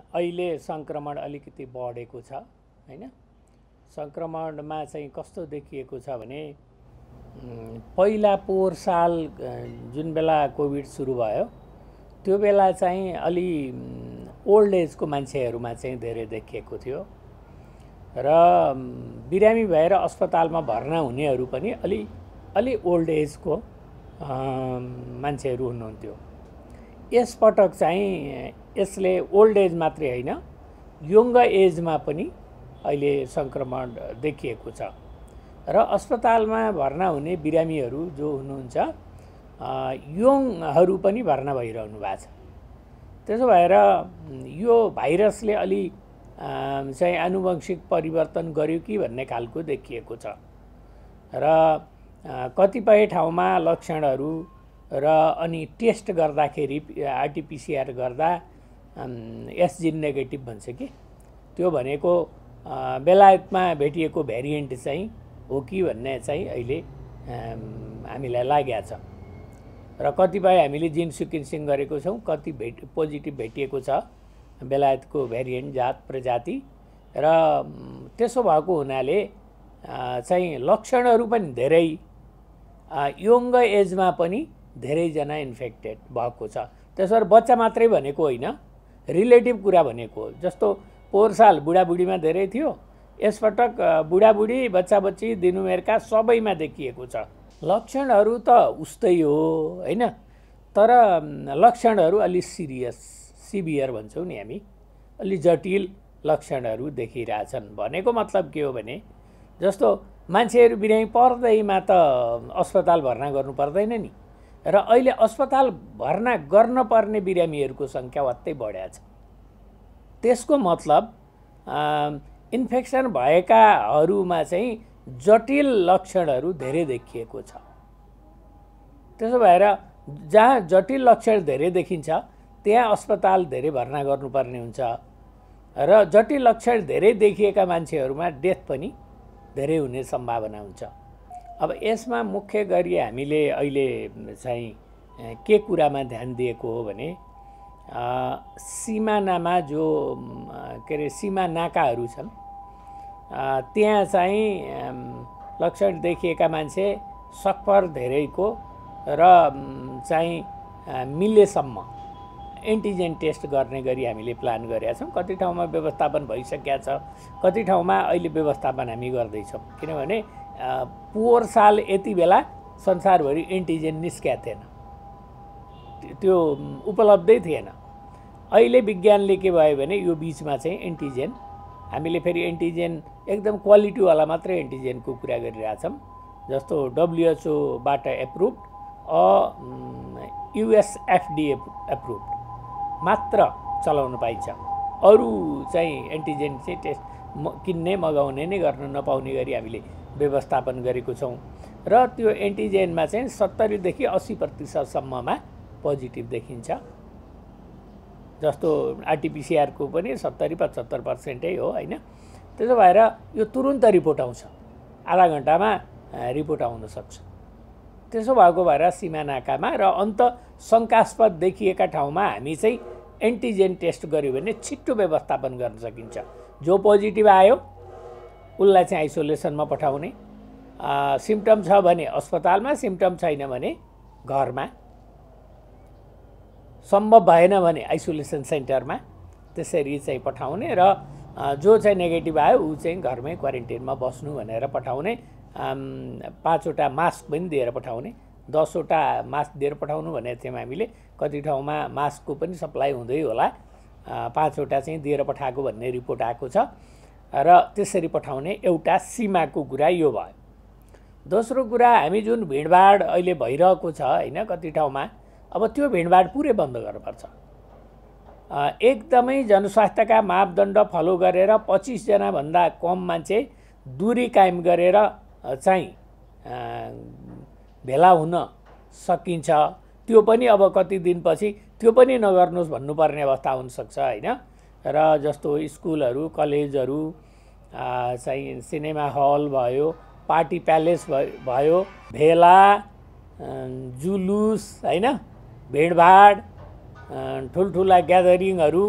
अहिले सङ्क्रमण अलिकति बढेको छ होइन सङ्क्रमणमा चाहिँ कस्तो देखिएको छ भने पहिला पोहोर साल जुन बेला कोभिड सुरु भयो त्यो बेला चाहिँ अलि ओल्ड एजको मान्छेहरूमा चाहिँ धेरै देखिएको थियो र बिरामी भएर अस्पतालमा भर्ना हुनेहरू पनि अलि अलि ओल्ड एजको मान्छेहरू हुनुहुन्थ्यो यसपटक चाहिँ यसले ओल्ड एज मात्रै होइन यङ्ग एजमा पनि अहिले सङ्क्रमण देखिएको छ र अस्पतालमा भर्ना हुने बिरामीहरू जो हुनुहुन्छ यङहरू पनि भर्ना भइरहनु भएको छ त्यसो भएर यो भाइरसले अलि चाहिँ आनुवंशिक परिवर्तन गर्यो कि भन्ने खालको देखिएको छ र कतिपय ठाउँमा लक्षणहरू र अनि टेस्ट गर्दाखेरि आरटिपिसिआर गर्दा एसजी नेगेटिभ भन्छ कि त्यो भनेको बेलायतमा भेटिएको भेरिएन्ट चाहिँ हो कि भन्ने चाहिँ अहिले हामीलाई लागेको छ र कतिपय हामीले जिन सिक्वेन्सिङ गरेको छौँ कति भेट पोजिटिभ भेटिएको छ बेलायतको भेरिएन्ट जात प्रजाति र त्यसो भएको हुनाले चाहिँ लक्षणहरू पनि धेरै यङ्ग एजमा पनि धेरैजना इन्फेक्टेड भएको छ त्यसो भए बच्चा मात्रै भनेको होइन रिलेटिभ कुरा भनेको जस्तो पोहोर साल बुढाबुढीमा धेरै थियो यसपटक बुढाबुढी बच्चा बच्ची दिनुमेरका सबैमा देखिएको छ लक्षणहरू त उस्तै हो होइन तर लक्षणहरू अलि सिरियस सिभियर भन्छौँ नि हामी अलि जटिल लक्षणहरू देखिरहेछन् भनेको मतलब के हो भने जस्तो मान्छेहरू बिरामी पर्दैमा त अस्पताल भर्ना गर्नु पर्दैन नि र अहिले अस्पताल भर्ना गर्न पर्ने बिरामीहरूको सङ्ख्या अत्तै बढ्या छ त्यसको मतलब इन्फेक्सन भएकाहरूमा चाहिँ जटिल लक्षणहरू धेरै देखिएको छ त्यसो भएर जहाँ जटिल लक्षण धेरै देखिन्छ त्यहाँ अस्पताल धेरै भर्ना गर्नुपर्ने हुन्छ र जटिल लक्षण धेरै देखिएका मान्छेहरूमा डेथ पनि धेरै हुने सम्भावना हुन्छ अब यसमा मुख्य गरी हामीले अहिले चाहिँ के कुरामा ध्यान दिएको हो भने सिमानामा जो के अरे सीमा नाकाहरू छन् त्यहाँ चाहिँ लक्षण देखिएका मान्छे सकपर धेरैको र चाहिँ मिलेसम्म एन्टिजेन टेस्ट गर्ने गरी हामीले प्लान गरेका छौँ कति ठाउँमा व्यवस्थापन भइसकेका छ कति ठाउँमा अहिले व्यवस्थापन हामी गर्दैछौँ किनभने पोहोर साल यति बेला संसारभरि एन्टिजेन निस्किएको थिएन त्यो उपलब्धै थिएन अहिले विज्ञानले के भयो भने यो बिचमा चाहिँ एन्टिजेन हामीले फेरि एन्टिजेन एकदम क्वालिटीवाला मात्रै एन्टिजेनको कुरा गरिरहेछौँ जस्तो डब्लुएचओबाट एप्रुभ अ युएसएफडिए एप्रुभ मात्र चलाउन पाइन्छ अरू चाहिँ एन्टिजेन चाहिँ टेस्ट किन्ने मगाउने नै गर्न नपाउने गरी हामीले व्यवस्थापन गरेको छौँ र त्यो एन्टिजेनमा चाहिँ सत्तरीदेखि अस्सी प्रतिशतसम्ममा पोजिटिभ देखिन्छ जस्तो आरटिपिसिआरको पनि सत्तरी पचहत्तर पर्सेन्टै हो होइन त्यसो भएर यो तुरुन्त रिपोर्ट आउँछ आधा घन्टामा रिपोर्ट आउन सक्छ त्यसो भएको भएर सिमानाकामा र अन्त शङ्कास्पद देखिएका ठाउँमा हामी चाहिँ एन्टिजेन टेस्ट गऱ्यो भने छिट्टो व्यवस्थापन गर्न सकिन्छ जो पोजिटिभ आयो उसलाई चाहिँ आइसोलेसनमा पठाउने सिम्टम छ भने अस्पतालमा सिम्टम छैन भने घरमा सम्भव भएन भने आइसोलेसन सेन्टरमा त्यसरी चाहिँ पठाउने र जो चाहिँ नेगेटिभ आयो ऊ चाहिँ घरमै क्वारेन्टाइनमा बस्नु भनेर पठाउने पाँचवटा मास्क पनि दिएर पठाउने दसवटा मास्क दिएर पठाउनु भनेको थियौँ हामीले कति ठाउँमा मास्कको पनि सप्लाई हुँदै होला पाँचवटा चाहिँ दिएर पठाएको भन्ने रिपोर्ट आएको छ र त्यसरी पठाउने एउटा सीमाको कुरा यो भयो दोस्रो कुरा हामी जुन भिडभाड अहिले भइरहेको छ होइन कति ठाउँमा अब त्यो भिडभाड पुरै बन्द गर्नुपर्छ एकदमै जनस्वास्थ्यका मापदण्ड फलो गरेर पच्चिसजनाभन्दा कम मान्छे दुरी कायम गरेर चाहिँ भेला हुन सकिन्छ त्यो पनि अब कति दिनपछि त्यो पनि नगर्नुहोस् भन्नुपर्ने अवस्था हुनसक्छ होइन र जस्तो स्कुलहरू कलेजहरू चाहिँ सिनेमा हल भयो पार्टी प्यालेस भयो भेला जुलुस होइन भिडभाड ठुल्ठुला ग्यादरिङहरू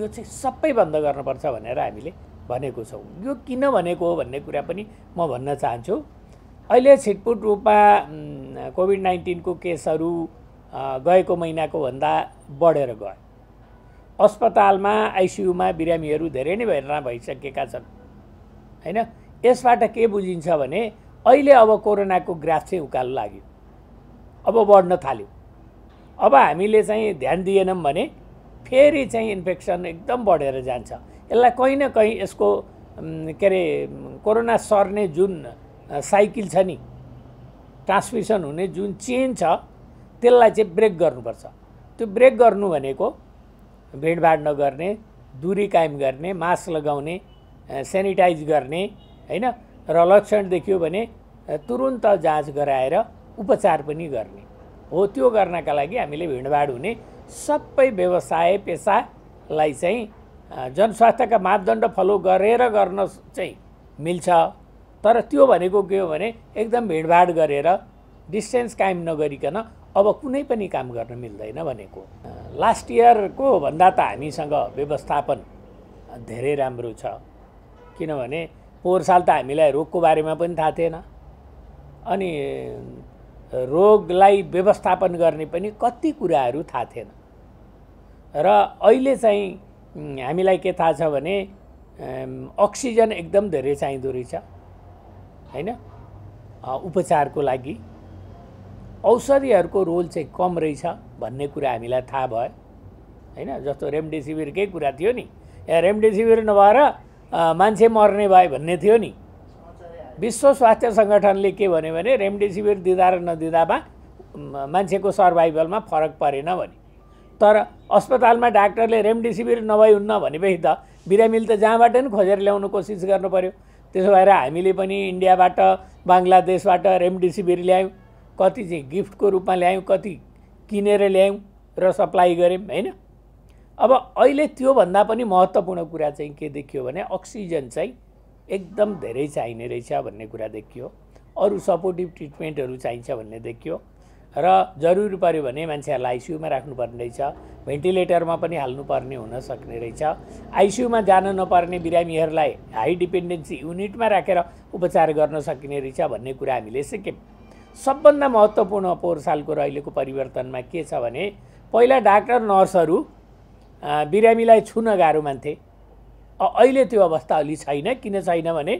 यो चाहिँ सबै बन्द गर्नुपर्छ भनेर हामीले भनेको छौँ यो किन भनेको हो भन्ने कुरा पनि म भन्न चाहन्छु अहिले छिटपुट रूपमा कोभिड नाइन्टिनको केसहरू गएको महिनाको भन्दा बढेर गयो अस्पतालमा आइसियुमा बिरामीहरू धेरै नै भएर भइसकेका छन् होइन यसबाट के बुझिन्छ भने अहिले अब कोरोनाको ग्राफ चाहिँ उकालो लाग्यो अब बढ्न थाल्यो अब हामीले चाहिँ ध्यान दिएनौँ भने फेरि चाहिँ इन्फेक्सन एकदम बढेर जान्छ यसलाई कहीँ न कहीँ यसको के अरे कोरोना सर्ने जुन साइकिल छ नि ट्रान्समिसन हुने जुन चेन छ त्यसलाई चाहिँ ब्रेक गर्नुपर्छ त्यो ब्रेक गर्नु भनेको भेडभाड नगर्ने दूरी कायम गर्ने मास्क लगाउने सेनिटाइज गर्ने होइन र लक्षण देखियो भने तुरुन्त जाँच गराएर उपचार पनि गर्ने हो त्यो गर्नका लागि हामीले भिडभाड हुने सबै व्यवसाय पेसालाई चाहिँ जनस्वास्थ्यका मापदण्ड फलो गरेर गर्न चाहिँ मिल्छ तर त्यो भनेको के हो भने एकदम भिडभाड गरेर डिस्टेन्स कायम नगरिकन अब कुनै पनि काम गर्न मिल्दैन भनेको लास्ट इयरको भन्दा त हामीसँग व्यवस्थापन धेरै राम्रो छ किनभने पोहोर साल त हामीलाई रोगको बारेमा पनि थाहा थिएन अनि रोगलाई व्यवस्थापन गर्ने पनि कति कुराहरू थाहा थिएन र अहिले चाहिँ हामीलाई के थाहा छ भने अक्सिजन एकदम धेरै चाहिँदो रहेछ होइन उपचारको लागि औषधिहरूको रोल चाहिँ कम रहेछ भन्ने कुरा हामीलाई थाहा भयो होइन जस्तो रेमडेसिभिरकै कुरा थियो नि यहाँ रेमडेसिभिर नभएर मान्छे मर्ने भए भन्ने थियो नि विश्व स्वास्थ्य सङ्गठनले के भन्यो भने रेमडेसिभिर दिँदा र नदिँदामा मान्छेको सर्भाइभलमा फरक परेन भने तर अस्पतालमा डाक्टरले रेमडेसिभिर नभई हुन्न भनेपछि त बिरामीले त जहाँबाट नि खोजेर ल्याउनु कोसिस गर्नु पऱ्यो त्यसो भएर हामीले पनि इन्डियाबाट बङ्गलादेशबाट रेमडेसिभिर ल्यायौँ कति चाहिँ गिफ्टको रूपमा ल्यायौँ कति किनेर ल्यायौँ र सप्लाई गऱ्यौँ होइन अब अहिले त्योभन्दा पनि महत्त्वपूर्ण कुरा चाहिँ के देखियो भने अक्सिजन चाहिँ एकदम धेरै चाहिने रहेछ भन्ने कुरा देखियो अरू सपोर्टिभ ट्रिटमेन्टहरू चाहिन्छ भन्ने देखियो र जरुरी पऱ्यो भने मान्छेहरूलाई आइसियुमा राख्नुपर्ने रहेछ भेन्टिलेटरमा पनि हाल्नुपर्ने हुन सक्ने रहेछ आइसियुमा जान नपर्ने बिरामीहरूलाई हाई डिपेन्डेन्सी युनिटमा राखेर उपचार गर्न सकिने रहेछ भन्ने कुरा हामीले सिक्यौँ सबभन्दा महत्त्वपूर्ण पोहोर सालको र अहिलेको परिवर्तनमा के छ भने पहिला डाक्टर नर्सहरू बिरामीलाई छुन गाह्रो मान्थे अहिले त्यो अवस्था अलि छैन किन छैन भने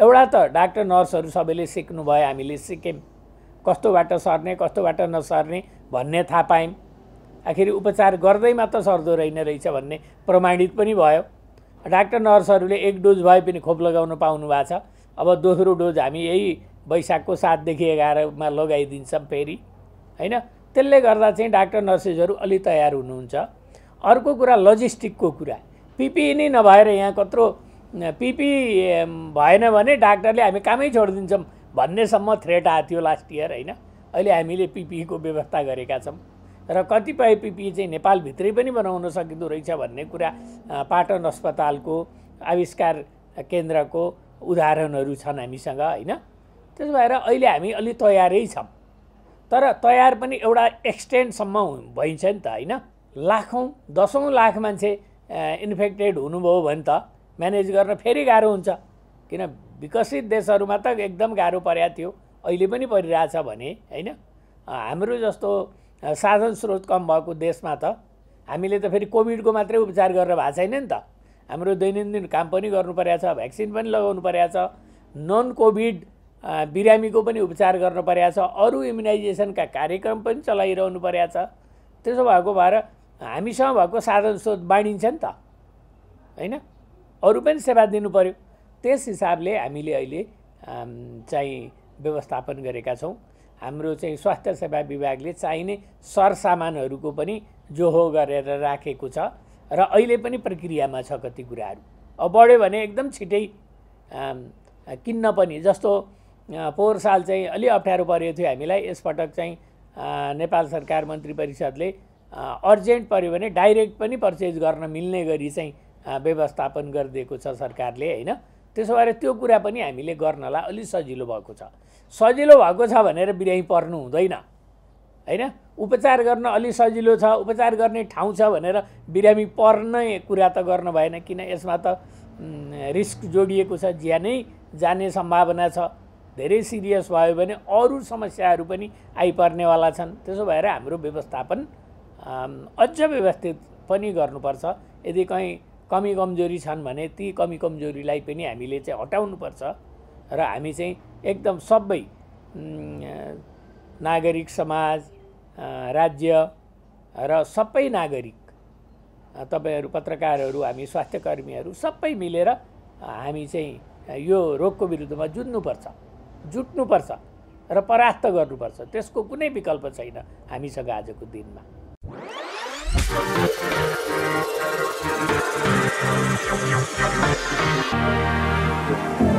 एउटा त डाक्टर नर्सहरू सबैले सिक्नु भयो हामीले सिक्यौँ कस्तोबाट सर्ने कस्तोबाट नसर्ने भन्ने थाहा पायौँ आखिर उपचार गर्दै मात्र सर्दो रहेन रहेछ भन्ने प्रमाणित पनि भयो डाक्टर नर्सहरूले एक डोज भए पनि खोप लगाउन पाउनु भएको छ अब दोस्रो डोज हामी यही वैशाखको सातदेखि एघारमा लगाइदिन्छौँ फेरि होइन त्यसले गर्दा चाहिँ डाक्टर नर्सेसहरू अलि तयार हुनुहुन्छ अर्को कुरा लजिस्टिकको कुरा पिपी नै नभएर यहाँ कत्रो पिपी भएन भने डाक्टरले हामी कामै छोडिदिन्छौँ भन्नेसम्म थ्रेट आएको थियो लास्ट इयर होइन अहिले हामीले पिपिईको व्यवस्था गरेका छौँ र कतिपय पिपी चाहिँ नेपालभित्रै पनि बनाउन सकिँदो रहेछ भन्ने कुरा पाटन अस्पतालको आविष्कार केन्द्रको उदाहरणहरू छन् हामीसँग होइन त्यसो भएर अहिले हामी अलि तयारै छौँ तर तयार पनि एउटा एक्सटेन्डसम्म भइन्छ नि त होइन लाखौँ दसौँ लाख मान्छे इन्फेक्टेड हुनुभयो भने त म्यानेज गर्न फेरि गाह्रो हुन्छ किन विकसित देशहरूमा त एकदम गाह्रो परेको थियो अहिले पनि परिरहेछ भने होइन हाम्रो जस्तो साधन स्रोत कम भएको देशमा त हामीले त फेरि कोभिडको मात्रै उपचार गरेर भएको छैन नि त हाम्रो दैनन्दिन काम पनि गर्नु परेको छ भ्याक्सिन पनि लगाउनु परेको छ नन कोभिड बिरामीको पनि उपचार गर्नु परेको छ अरू इम्युनाइजेसनका कार्यक्रम पनि चलाइरहनु परेको छ त्यसो भएको भएर हामीसँग भएको साधन स्रोत बाँडिन्छ नि त होइन अरू पनि सेवा दिनु पऱ्यो त्यस हिसाबले हामीले अहिले चाहिँ व्यवस्थापन गरेका छौँ हाम्रो चाहिँ स्वास्थ्य सेवा विभागले चाहिने सरसामानहरूको पनि जोहो गरेर राखेको छ र अहिले पनि प्रक्रियामा छ कति कुराहरू अब बढ्यो भने एकदम छिटै किन्न पनि जस्तो पोहोर साल चाहिँ अलि अप्ठ्यारो परेको थियो हामीलाई यसपटक चाहिँ नेपाल सरकार मन्त्री परिषदले अर्जेन्ट पऱ्यो भने डाइरेक्ट पनि पर्चेज गर्न मिल्ने गरी चाहिँ व्यवस्थापन गरिदिएको छ सरकारले होइन त्यसो भएर त्यो कुरा पनि हामीले गर्नलाई अलि सजिलो भएको छ सजिलो भएको छ भनेर बिरामी पर्नु हुँदैन होइन उपचार गर्न अलि सजिलो छ उपचार गर्ने ठाउँ छ भनेर बिरामी पर्ने कुरा त गर्नु भएन किन यसमा त रिस्क जोडिएको छ ज्यानै जाने सम्भावना छ धेरै सिरियस भयो भने अरू समस्याहरू पनि आइपर्नेवाला छन् त्यसो भएर हाम्रो व्यवस्थापन अझ व्यवस्थित पनि गर्नुपर्छ यदि कहीँ कमी कमजोरी छन् भने ती कमी कमजोरीलाई पनि हामीले चाहिँ हटाउनुपर्छ र हामी चाहिँ एकदम सबै नागरिक समाज राज्य र सबै नागरिक तपाईँहरू पत्रकारहरू हामी स्वास्थ्यकर्मीहरू सबै मिलेर हामी चाहिँ यो रोगको विरुद्धमा जुझ्नुपर्छ जुट्नुपर्छ र परास्त गर्नुपर्छ त्यसको कुनै विकल्प छैन हामीसँग आजको दिनमा Thank you.